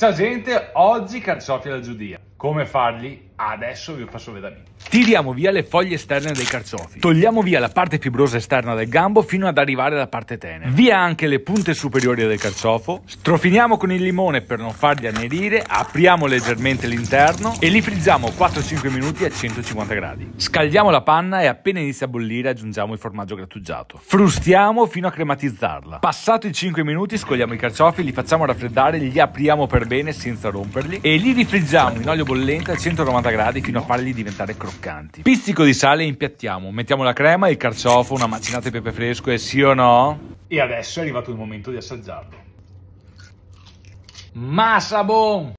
Ciao gente, oggi carciofi alla Giudia. Come fargli Adesso vi faccio vedere. Tiriamo via le foglie esterne dei carciofi. Togliamo via la parte fibrosa esterna del gambo fino ad arrivare alla parte tenera. Via anche le punte superiori del carciofo. Strofiniamo con il limone per non farli annerire. Apriamo leggermente l'interno e li friggiamo 4-5 minuti a 150 gradi. Scaldiamo la panna e appena inizia a bollire aggiungiamo il formaggio grattugiato. Frustiamo fino a crematizzarla. Passati i 5 minuti scogliamo i carciofi, li facciamo raffreddare, li apriamo per bene senza romperli e li rifriggiamo in olio bollente a 190 gradi 180 gradi fino a farli diventare croccanti. Pizzico di sale e impiattiamo. Mettiamo la crema, il carciofo, una macinata di pepe fresco e sì o no? E adesso è arrivato il momento di assaggiarlo. Massa bon!